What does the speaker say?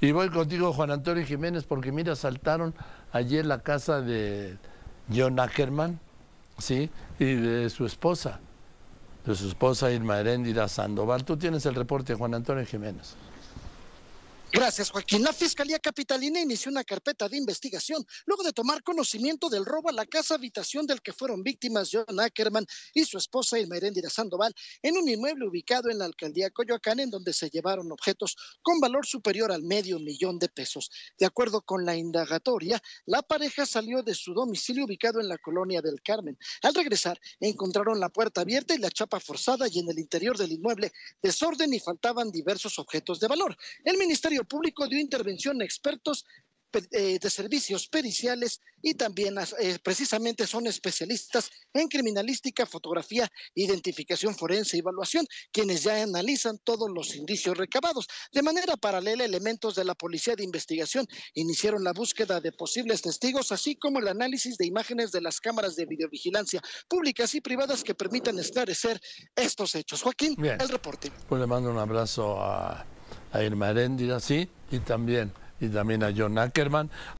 Y voy contigo, Juan Antonio Jiménez, porque mira, saltaron ayer la casa de John Ackerman, ¿sí? Y de su esposa, de su esposa Irma Heréndira Sandoval. Tú tienes el reporte, Juan Antonio Jiménez. Gracias, Joaquín. La Fiscalía Capitalina inició una carpeta de investigación luego de tomar conocimiento del robo a la casa habitación del que fueron víctimas John Ackerman y su esposa Irma Sandoval en un inmueble ubicado en la alcaldía Coyoacán, en donde se llevaron objetos con valor superior al medio millón de pesos. De acuerdo con la indagatoria, la pareja salió de su domicilio ubicado en la colonia del Carmen. Al regresar, encontraron la puerta abierta y la chapa forzada, y en el interior del inmueble, desorden y faltaban diversos objetos de valor. El Ministerio público dio intervención a expertos eh, de servicios periciales y también eh, precisamente son especialistas en criminalística, fotografía, identificación forense y evaluación, quienes ya analizan todos los indicios recabados. De manera paralela, elementos de la Policía de Investigación iniciaron la búsqueda de posibles testigos, así como el análisis de imágenes de las cámaras de videovigilancia públicas y privadas que permitan esclarecer estos hechos. Joaquín, el reporte. Pues le mando un abrazo a a Irma Rendi sí, y también, y también a John Ackerman,